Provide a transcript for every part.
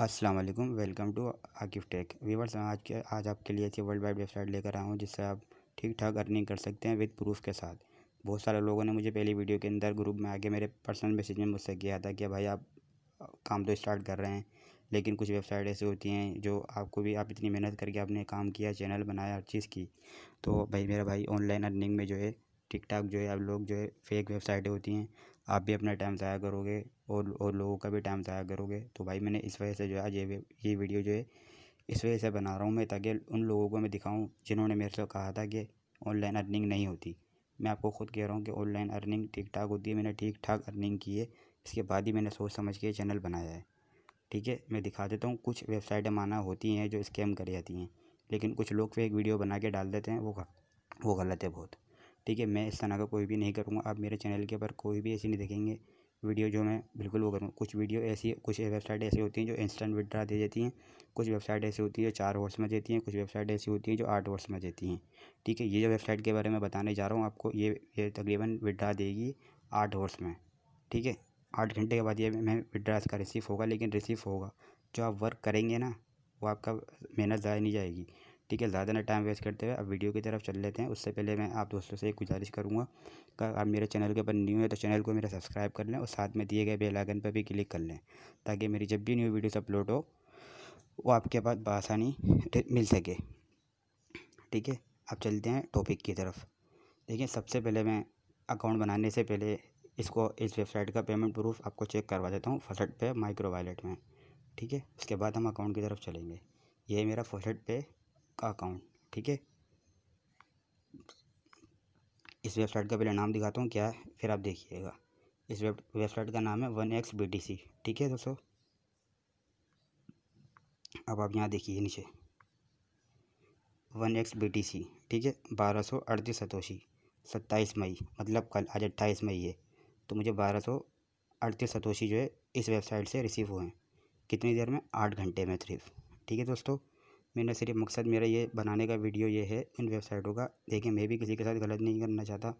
अस्सलाम वालेकुम welcome to Akif tech weavers आज के आज आपके लिए ऐसी वर्ल्ड वाइड वेबसाइट लेकर आया हूँ जिससे आप ठीक ठाक अर्निंग कर सकते हैं विद प्रूफ के साथ बहुत सारे लोगों ने मुझे पहली वीडियो के अंदर ग्रुप में आके मेरे पर्सनल मैसेज में मुझसे किया था कि भाई आप काम तो स्टार्ट कर रहे हैं लेकिन कुछ वेबसाइट ऐसी होती हैं जो आपको भी आप इतनी मेहनत करके आपने काम किया चैनल बनाया हर चीज़ की तो भाई मेरा भाई ऑनलाइन अर्निंग में जो है टिकटॉक जो है आप लोग जो है फेक वेबसाइटें होती हैं आप भी अपना टाइम ज़ाया करोगे और और लोगों का भी टाइम ज़ाया करोगे तो भाई मैंने इस वजह से जो है आज ये ये वीडियो जो है इस वजह से बना रहा हूँ मैं ताकि उन लोगों को मैं दिखाऊँ जिन्होंने मेरे से कहा था कि ऑनलाइन अर्निंग नहीं होती मैं आपको खुद कह रहा हूँ कि ऑनलाइन अर्निंग ठीक ठाक होती है मैंने ठीक ठाक अर्निंग की है इसके बाद ही मैंने सोच समझ के चैनल बनाया है ठीक है मैं दिखा देता हूँ कुछ वेबसाइटें माना होती हैं जो स्कैम कर जाती हैं लेकिन कुछ लोग फेक वीडियो बना के डाल देते हैं वो वो गलत है बहुत ठीक है मैं इस तरह का कोई भी नहीं करूँगा आप मेरे चैनल के ऊपर कोई भी ऐसी नहीं देखेंगे वीडियो जो मैं बिल्कुल वो करूँगा कुछ वीडियो ऐसी कुछ वेबसाइट ऐसी होती हैं जो इंस्टेंट विड्रा दे देती हैं कुछ वेबसाइट ऐसी होती है जो चार वर्ड्स में देती हैं कुछ वेबसाइट ऐसी होती हैं जो आठ वर्ड्स में देती हैं ठीक है ये जो वेबसाइट के बारे में बताने जा रहा हूँ आपको ये, ये तकरीबन विड्रा देगी आठ वर्ड्स में ठीक है आठ घंटे के बाद ये मैं विड्रा इसका रिसीव होगा लेकिन रिसीव होगा जो आप वर्क करेंगे ना वो आपका मेहनत ज़ाया नहीं जाएगी ठीक है ज़्यादा ना टाइम वेस्ट करते हुए अब वीडियो की तरफ चल लेते हैं उससे पहले मैं आप दोस्तों से एक गुजारिश करूँगा कि आप मेरे चैनल के ऊपर न्यू है तो चैनल को मेरा सब्सक्राइब कर लें और साथ में दिए गए बेल आइकन पर भी क्लिक कर लें ताकि मेरी जब भी न्यू वीडियोस अपलोड हो वो आपके पास बसानी मिल सके ठीक है अब चलते हैं टॉपिक की तरफ देखिए सबसे पहले मैं अकाउंट बनाने से पहले इसको इस वेबसाइट का पेमेंट प्रूफ आपको चेक करवा देता हूँ फर्स्ट पे माइक्रो वॉलेट में ठीक है उसके बाद हम अकाउंट की तरफ चलेंगे ये मेरा फर्स्ट पे का अकाउंट ठीक है इस वेबसाइट का पहले नाम दिखाता हूँ क्या है फिर आप देखिएगा इस वेब वेबसाइट का नाम है one X B T C ठीक है दोस्तों अब आप यहाँ देखिए नीचे one X B T C ठीक है बारह सौ अड़तीस सतोशी सत्ताईस मई मतलब कल आज अट्ठाईस मई है तो मुझे बारह सौ अड़तीस सतोशी जो है इस वेबसाइट से रिसीव हुए हैं कितनी देर में आठ घंटे में सिर्फ ठीक है दोस्तों मेरा सिर्फ मकसद मेरा ये बनाने का वीडियो ये है इन वेबसाइटों का देखिए मैं भी किसी के साथ गलत नहीं करना चाहता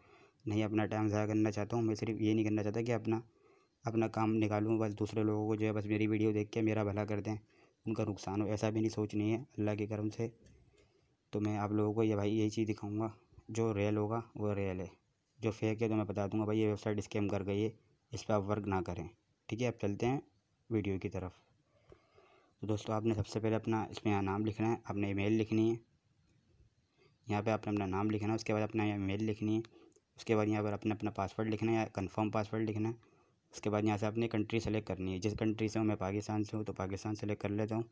नहीं अपना टाइम ज़ाया करना चाहता हूँ मैं सिर्फ ये नहीं करना चाहता कि अपना अपना काम निकालूँ बस दूसरे लोगों को जो है बस मेरी वीडियो देख के मेरा भला कर दें उनका नुकसान हो ऐसा भी नहीं सोच नहीं है अल्लाह के करम से तो मैं आप लोगों को ये भाई यही चीज़ दिखाऊँगा जो रियल होगा वो रियल है जो फेक है तो मैं बता दूँगा भाई ये वेबसाइट स्कैम कर गई है इस पर आप वर्क ना करें ठीक है अब चलते हैं वीडियो की तरफ तो दोस्तों आपने सबसे पहले अपना इसमें यहाँ नाम लिखना है आपने ईमेल लिखनी है यहाँ पे आपने अपना नाम लिखना है उसके बाद अपना यहाँ मेल लिखनी है उसके बाद यहाँ पर अपने अपना पासवर्ड लिखना है या कन्फर्म पासवर्ड लिखना है उसके बाद यहाँ से अपनी कंट्री सेलेक्ट करनी है जिस कंट्री से हूँ मैं पाकिस्तान से हूँ तो पाकिस्तान सेलेक्ट कर लेता हूँ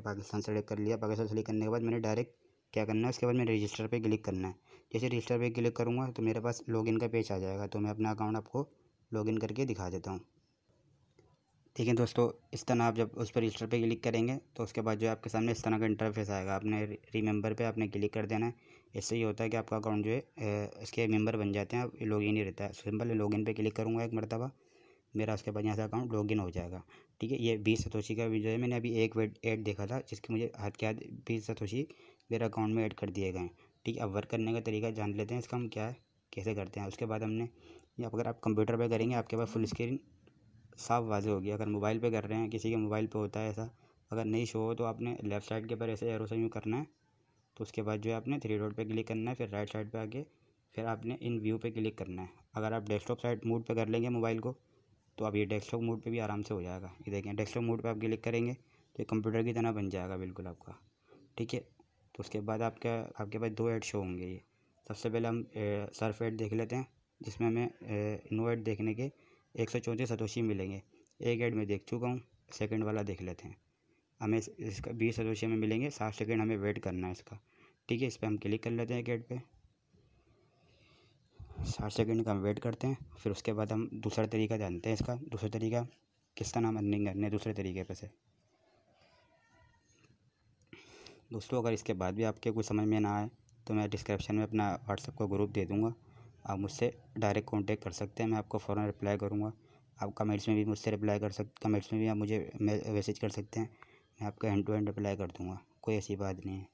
मैंने पाकिस्तान सेलेक्ट कर लिया पाकिस्तान सेलेक्ट करने के बाद मैंने डायरेक्ट क्या करना है उसके बाद मैंने रजिस्टर पे क्लिक करना है जैसे रजिस्टर पे क्लिक करूँगा तो मेरे पास लॉगिन का पेज आ जाएगा तो मैं अपना अकाउंट आपको लॉगिन करके दिखा देता हूँ है दोस्तों इस तरह आप जब उस पर रजिस्टर पे क्लिक करेंगे तो उसके बाद जो है आपके सामने इस तरह का इंटरफेस आएगा आपने रिमेंबर पर आपने क्लिक कर देना है इससे ये होता है कि आपका अकाउंट जो है इसके मेंबर बन जाते हैं आप लॉगिन ही रहता है सिंपल लॉगिन पर क्लिक करूँगा एक मरतबा मेरा उसके बाद यहाँ से अकाउंट लॉगिन हो जाएगा ठीक है ये बीस सतोशी का वीडियो है मैंने अभी एक वेड ऐड देखा था जिसके मुझे हाथ के हाथ बीस सतोशी मेरे अकाउंट में ऐड कर दिए गए हैं ठीक है अब वर्क करने का तरीका जान लेते हैं इसका हम क्या है कैसे करते हैं उसके बाद हमने या अगर आप कंप्यूटर पर करेंगे आपके पास फुल स्क्रीन साफ वाजे होगी अगर मोबाइल पर कर रहे हैं किसी के मोबाइल पर होता है ऐसा अगर नहीं शो हो तो आपने लेफ़्ट साइड के पर ऐसे एरो से यूँ करना है तो उसके बाद जो है आपने थ्री डॉट पे क्लिक करना है फिर राइट साइड पे आके फिर आपने इन व्यू पे क्लिक करना है अगर आप डेस्कटॉप साइड मूड पे कर लेंगे मोबाइल को तो आप ये डेस्कटॉप मोड पे भी आराम से हो जाएगा ये देखें डेस्कटॉप मोड पे आप क्लिक करेंगे तो ये कंप्यूटर की तरह बन जाएगा बिल्कुल आपका ठीक है तो उसके बाद आपका आपके पास दो ऐड शो होंगे ये सबसे पहले हम सर्फ ऐड देख लेते हैं जिसमें हमें नो ऐड देखने के एक सौ चौंतीस सतोशी मिलेंगे एक ऐड में देख चुका हूँ सेकेंड वाला देख लेते हैं हमें इसका बीस सतोशी में मिलेंगे सात सेकेंड हमें वेट करना है इसका ठीक है इस पर हम क्लिक कर लेते हैं एक ऐड पर साठ सेकेंड का हम वेट करते हैं फिर उसके बाद हम दूसरा तरीका जानते हैं इसका दूसरा तरीका किसका नाम अर्निंग करने दूसरे तरीके पर से दोस्तों अगर इसके बाद भी आपके कुछ समझ में ना आए तो मैं डिस्क्रिप्शन में अपना व्हाट्सअप का ग्रुप दे दूँगा आप मुझसे डायरेक्ट कॉन्टेक्ट कर सकते हैं मैं आपको फ़ौर रिप्लाई करूँगा आप कमेंट्स में भी मुझसे रिप्लाई कर सक कमेंट्स में भी आप मुझे मैसेज कर सकते हैं मैं आपका हैंड टू हैंड रिप्लाई कर दूँगा कोई ऐसी बात नहीं है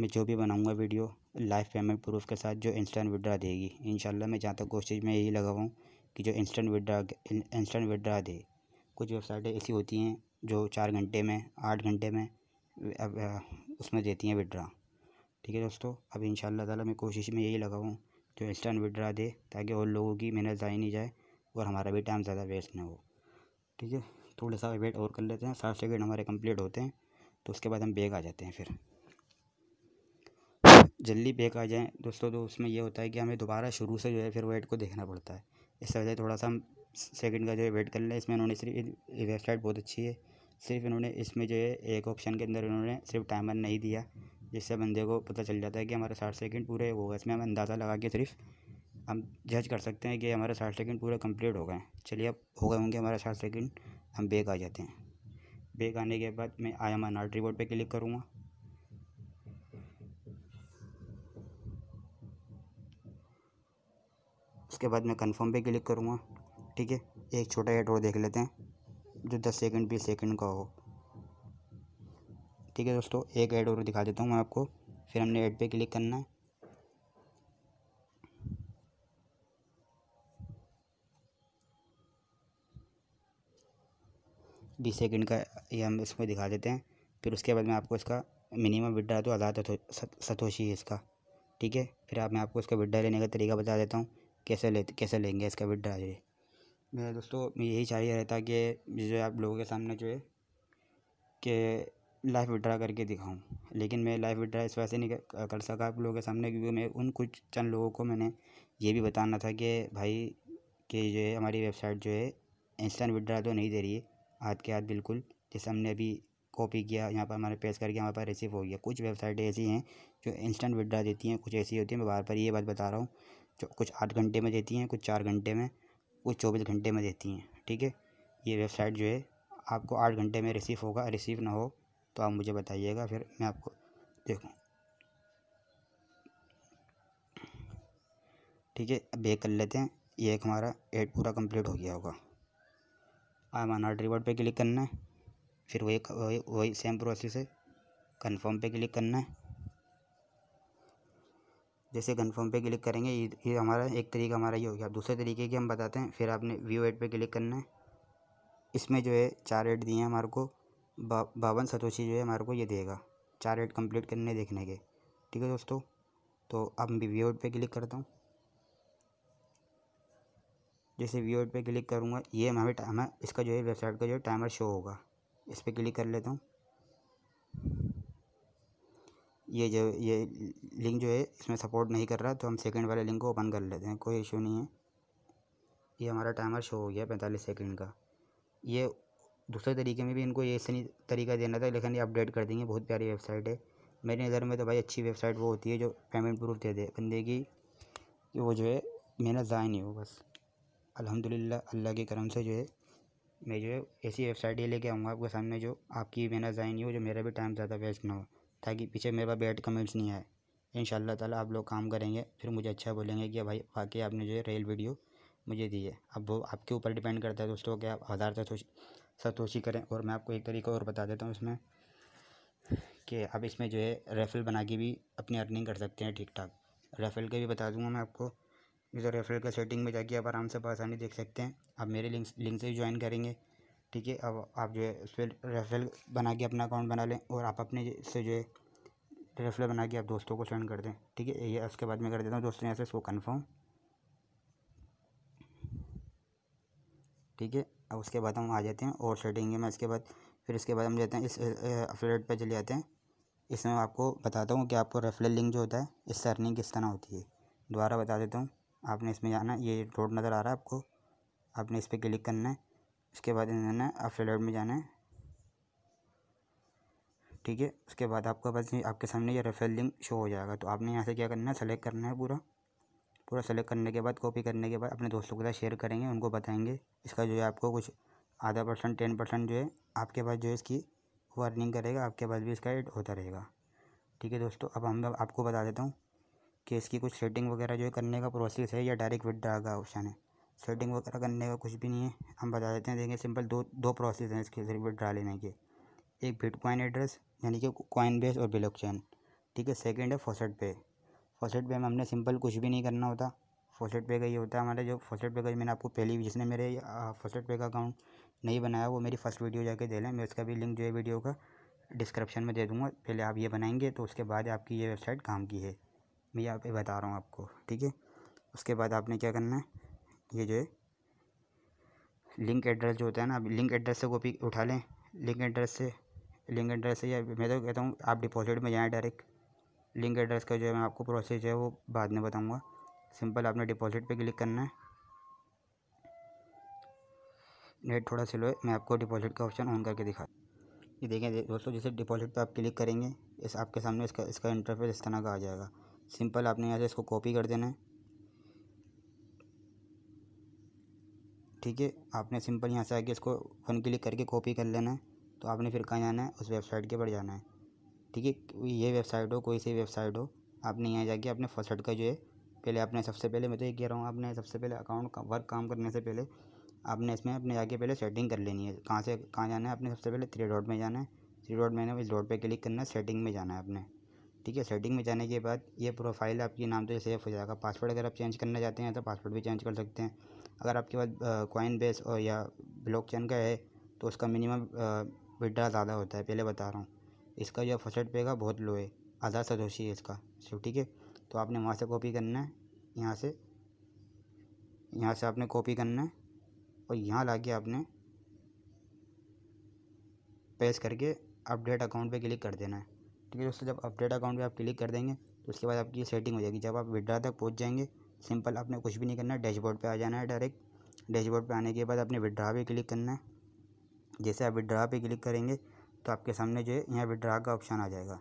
मैं जो भी बनाऊँगा वीडियो लाइव पेमेंट प्रूफ के साथ जो इंस्टेंट विड्रा देगी इन मैं जहाँ तक कोशिश में यही लगा हूँ कि जो इंस्टेंट विड्रा इंस्टेंट विड्रा दे कुछ वेबसाइटें ऐसी होती हैं जो चार घंटे में आठ घंटे में उसमें देती हैं विड्रा ठीक है दोस्तों अब इन ताला मैं कोशिश में यही लगा हूँ जो इंस्टेंट विड्रा दे ताकि और लोगों की मेहनत ज़ाया नहीं जाए और हमारा भी टाइम ज़्यादा वेस्ट ना हो ठीक है थोड़ा सा वेट और कर लेते हैं साठ सेकेंड हमारे कंप्लीट होते हैं तो उसके बाद हम बेग आ जाते हैं फिर जल्दी बेक आ जाएँ दोस्तों तो उसमें यह होता है कि हमें दोबारा शुरू से जो है फिर वो एड को देखना पड़ता है इस वजह थोड़ा सा हम सेकेंड का जो है वेट कर लें इसमें उन्होंने सिर्फ वेबसाइट बहुत अच्छी है सिर्फ इन्होंने इसमें जो है एक ऑप्शन के अंदर इन्होंने सिर्फ टाइमर नहीं दिया जिससे बंदे को पता चल जाता है कि हमारा साठ सेकंड पूरे हो गए इसमें हम अंदाज़ा लगा के सिर्फ हम जज कर सकते हैं कि हमारे साठ सेकंड पूरे कंप्लीट हो गए चलिए अब हो गए होंगे हमारे साठ सेकंड हम बेक आ जाते हैं बेक आने के बाद मैं आई एम आर आर्ट रिपोर्ट पर क्लिक करूँगा उसके बाद मैं कन्फर्म पे क्लिक करूँगा ठीक है एक छोटा एड और देख लेते हैं जो दस सेकेंड बीस सेकेंड का हो ठीक है दोस्तों एक ऐड और दिखा देता हूँ मैं आपको फिर हमने ऐड पे क्लिक करना है बीस सेकेंड का ये हम इसमें दिखा देते हैं फिर उसके बाद मैं आपको इसका मिनिमम विड्रा तो आधा सतोशी है इसका ठीक है फिर आप मैं आपको इसका विड्रा लेने का तरीका बता देता हूँ कैसे ले कैसे लेंगे इसका विड्रा है मेरा दोस्तों यही चाहिए रहता कि जो आप लोगों के सामने जो है कि लाइफ विड्रा करके दिखाऊं लेकिन मैं लाइफ विड्रा इस वजह से नहीं कर, सका आप लोगों के सामने क्योंकि मैं उन कुछ चंद लोगों को मैंने ये भी बताना था कि भाई कि जो है हमारी वेबसाइट जो है इंस्टेंट विड्रा तो नहीं दे रही है हाथ के हाथ बिल्कुल जैसे हमने अभी कॉपी किया यहाँ पर हमारे पेश करके हमारे पास रिसीव हो गया कुछ वेबसाइटें ऐसी हैं जो इंस्टेंट विड्रा देती हैं कुछ ऐसी होती हैं मैं बार बार ये बात बता रहा हूँ कुछ आठ घंटे में देती हैं कुछ चार घंटे में कुछ चौबीस घंटे में देती हैं ठीक है ये वेबसाइट जो है आपको आठ घंटे में रिसीव होगा रिसीव ना हो तो आप मुझे बताइएगा फिर मैं आपको देखूँ ठीक है अब बेक कर लेते हैं ये एक हमारा एड पूरा कंप्लीट हो गया होगा आई एम आर्ट रिवॉर्ड पे क्लिक करना है फिर वही वही वही सेम प्रोसेस है कन्फर्म पे क्लिक करना है जैसे कन्फर्म पे क्लिक करेंगे ये हमारा एक तरीका हमारा ये हो गया अब दूसरे तरीके की हम बताते हैं फिर आपने व्यू एड पे क्लिक करना है इसमें जो है चार एड दिए हैं हमारे को बावन सतोशी जो है हमारे को ये देगा चार एड कंप्लीट करने देखने के ठीक है दोस्तों तो अब मैं व्यू एड पर क्लिक करता हूँ जैसे व्यू एड पर क्लिक करूँगा ये हमारे टाइमर इसका जो है वेबसाइट का जो है टाइमर शो होगा इस पर क्लिक कर लेता हूँ ये जो ये लिंक जो है इसमें सपोर्ट नहीं कर रहा तो हम सेकंड वाले लिंक को ओपन कर लेते हैं कोई इशू नहीं है ये हमारा टाइमर शो हो गया पैंतालीस सेकंड का ये दूसरे तरीके में भी इनको ये सही तरीका देना था लेकिन ये अपडेट कर देंगे बहुत प्यारी वेबसाइट है मेरी नज़र में तो भाई अच्छी वेबसाइट वो होती है जो पेमेंट प्रूफ दे दे बंदे की कि वो जो है मेहनत ज़ाय नहीं हो बस अलहमदिल्ला अल्लाह के करम से जो है मैं जो है ऐसी वेबसाइट ये लेके आऊँगा आपके सामने जो आपकी मेहनत ज़ाय नहीं हो जो मेरा भी टाइम ज़्यादा वेस्ट ना हो ताकि पीछे मेरे पास बैड कमेंट्स नहीं आए इन ताला आप लोग काम करेंगे फिर मुझे अच्छा बोलेंगे कि भाई वाकई आपने जो है रेल वीडियो मुझे दी है अब वो आपके ऊपर डिपेंड करता है दोस्तों कि आप हज़ार सतोशी सतोशी करें और मैं आपको एक तरीका और बता देता हूँ इसमें कि आप इसमें जो है रेफल बना के भी अपनी अर्निंग कर सकते हैं ठीक ठाक रेफल के भी बता दूँगा मैं आपको इधर रेफल का सेटिंग में जाके आप आराम से आसानी देख सकते हैं आप मेरे लिंक लिंक से ज्वाइन करेंगे ठीक है अब आप जो है उस पर रेफरल बना के अपना अकाउंट बना लें और आप अपने से जो है रेफरल बना के आप दोस्तों को सेंड कर दें ठीक है ये उसके बाद मैं कर देता हूँ दोस्तों यहाँ से इसको कन्फर्म ठीक है अब उसके बाद हम आ जाते हैं और सेटिंग में इसके बाद फिर इसके बाद हम जाते हैं इस अपलेट पर चले जाते हैं इसमें आपको बताता हूँ कि आपको रेफरल लिंक जो होता है इससे अर्निंग किस तरह होती है दोबारा बता देता हूँ आपने इसमें जाना ये रोड नज़र आ रहा है आपको आपने इस पर क्लिक करना है उसके बाद इन्होंने अफले लोड में जाना है ठीक है उसके बाद आपके पास आपके सामने ये रेफरल लिंक शो हो जाएगा तो आपने यहाँ से क्या करना है सेलेक्ट करना है पूरा पूरा सेलेक्ट करने के बाद कॉपी करने के बाद अपने दोस्तों के साथ शेयर करेंगे उनको बताएंगे इसका जो है आपको कुछ आधा परसेंट टेन परसेंट जो है आपके पास जो है इसकी वो अर्निंग करेगा आपके पास भी इसका एड होता रहेगा ठीक है दोस्तों अब हम आपको बता देता हूँ कि इसकी कुछ सेटिंग वगैरह जो है करने का प्रोसेस है या डायरेक्ट विदड्रा का ऑप्शन है सेटिंग वगैरह करने का कुछ भी नहीं है हम बता देते हैं देखिए सिंपल दो दो प्रोसेस हैं इसके जरिए ड्रा लेने के एक बिट कॉइन एड्रेस यानी कि कॉइन बेस और ब्लॉक चैन ठीक है सेकेंड है फोसेट पे फोसेट पे में हमने सिंपल कुछ भी नहीं करना होता फोसेट पे का ये होता है हमारा जो फोसेट पे का मैंने आपको पहली जिसने मेरे फोसेट पे का अकाउंट नहीं बनाया वो मेरी फर्स्ट वीडियो जाके दे लें मैं उसका भी लिंक जो है वीडियो का डिस्क्रिप्शन में दे दूँगा पहले आप ये बनाएंगे तो उसके बाद आपकी ये वेबसाइट काम की है मैं यहाँ पे बता रहा हूँ आपको ठीक है उसके बाद आपने क्या करना है ये जो है लिंक एड्रेस जो होता है ना आप लिंक एड्रेस से कॉपी उठा लें लिंक एड्रेस से लिंक एड्रेस से या मैं तो कहता हूँ आप डिपॉजिट में जाएँ डायरेक्ट लिंक एड्रेस का जो है मैं आपको प्रोसेस है वो बाद में बताऊँगा सिंपल आपने डिपॉजिट पे क्लिक करना है नेट थोड़ा स्लो है मैं आपको डिपॉजिट का ऑप्शन ऑन करके दिखा ये देखें दोस्तों जैसे डिपॉजिट पे आप क्लिक करेंगे इस आपके सामने इसका इसका इंटरफेस इस तरह का आ जाएगा सिंपल आपने यहाँ से इसको कॉपी कर देना है ठीक है आपने सिंपल यहाँ से आके इसको वन क्लिक करके कॉपी कर लेना है तो आपने फिर कहाँ जाना है उस वेबसाइट के ऊपर जाना है ठीक है ये वेबसाइट हो कोई सी वेबसाइट हो आपने यहाँ जाके अपने फर्स्ट का जो है पहले आपने सबसे पहले मैं तो ये कह रहा हूँ आपने सबसे पहले अकाउंट का वर्क काम करने से पहले आपने इसमें अपने जाके पहले सेटिंग कर लेनी है कहाँ से कहाँ जाना है आपने सबसे पहले थ्री डॉट में जाना है थ्री डॉट में इस डॉट पर क्लिक करना है सेटिंग में जाना है आपने ठीक है सेटिंग में जाने के बाद ये प्रोफाइल आपके नाम तो सेफ हो जाएगा पासवर्ड अगर आप चेंज करना चाहते हैं तो पासवर्ड भी चेंज कर सकते हैं अगर आपके पास कॉइन बेस और या ब्लॉक चेन का है तो उसका मिनिमम विड्रा ज़्यादा होता है पहले बता रहा हूँ इसका जो फर्स्ट पे का बहुत लो है आधा सदोशी है इसका सिर्फ ठीक है तो आपने वहाँ से कॉपी करना है यहाँ से यहाँ से आपने कॉपी करना है और यहाँ ला के आपने पेश करके अपडेट अकाउंट पर क्लिक कर देना है ठीक है दोस्तों जब अपडेट अकाउंट पर आप क्लिक कर देंगे तो उसके बाद आपकी सेटिंग हो जाएगी जब आप विड्रा तक पहुँच जाएंगे सिंपल आपने कुछ भी नहीं करना है डैशबोर्ड पे आ जाना है डायरेक्ट डैशबोर्ड पे आने के बाद आपने विड्रा पे क्लिक करना है जैसे आप विड्रा पे क्लिक करेंगे तो आपके सामने जो है यहाँ विड्रा का ऑप्शन आ जाएगा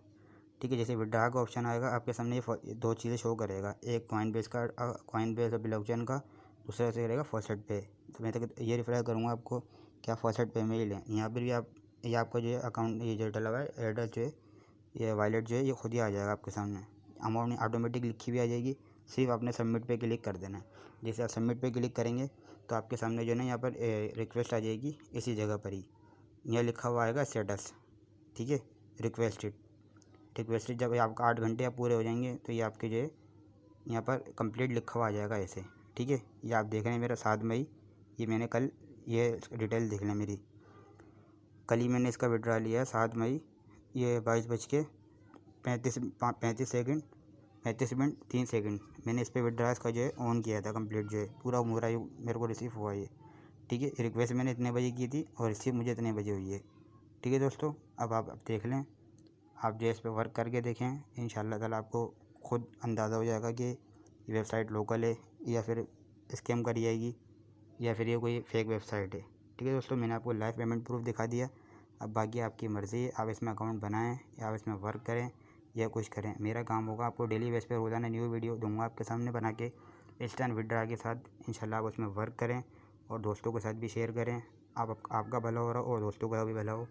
ठीक है जैसे विड्रा का ऑप्शन आएगा आपके सामने ये दो चीज़ें शो करेगा एक कॉइन बेस का कॉइन बेस और ब्लॉकचेन का दूसरा से करेगा फर्स्ट पे तो मैं तो ये रिफ्लाई करूँगा आपको क्या फर्स्ट पे में ही लें यहाँ पर भी आप ये आपका जो है अकाउंट ये जो डला हुआ है एड्रेस जो है ये वॉलेट जो है ये खुद ही आ जाएगा आपके सामने अमाउंट ऑटोमेटिक लिखी भी आ जाएगी सिर्फ आपने सबमिट पे क्लिक कर देना है जैसे आप सबमिट पे क्लिक करेंगे तो आपके सामने जो है ना यहाँ पर रिक्वेस्ट आ जाएगी इसी जगह पर ही यहाँ लिखा हुआ आएगा स्टेटस ठीक है रिक्वेस्टेड रिक्वेस्टेड जब आपका आठ घंटे आप पूरे हो जाएंगे तो ये आपके जो है यहाँ पर कंप्लीट लिखा हुआ आ जाएगा ऐसे ठीक है ये आप देख रहे हैं मेरा सात मई ये मैंने कल ये डिटेल देख लें मेरी कल ही मैंने इसका विड्रा लिया है सात मई ये बाईस बज के पैंतीस पैंतीस सेकेंड पैंतीस मिनट तीन सेकंड मैंने इस पर विड्रा का जो है ऑन किया था कंप्लीट जो है पूरा मेरा ये मेरे को रिसीव हुआ ये ठीक है रिक्वेस्ट मैंने इतने बजे की थी और रिसीव मुझे इतने बजे हुई है ठीक है दोस्तों अब आप देख लें आप जो इस पर वर्क करके देखें इन ताला आपको खुद अंदाज़ा हो जाएगा कि ये वेबसाइट लोकल है या फिर स्कैम करी जाएगी या फिर ये कोई फेक वेबसाइट है ठीक है दोस्तों मैंने आपको लाइव पेमेंट प्रूफ दिखा दिया अब बाकी आपकी मर्ज़ी है आप इसमें अकाउंट बनाएं या आप इसमें वर्क करें यह कुछ करें मेरा काम होगा आपको डेली बेस पर रोज़ाना न्यू वीडियो दूंगा आपके सामने बना के इंस्टेंट विड्रा के साथ इंशाल्लाह आप उसमें वर्क करें और दोस्तों के साथ भी शेयर करें आप आपका भला हो रहा हो और दोस्तों का भी भला हो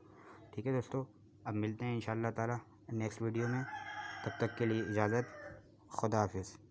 ठीक है दोस्तों अब मिलते हैं इन ताला नेक्स्ट वीडियो में तब तक के लिए इजाज़त खुदा हाफिज़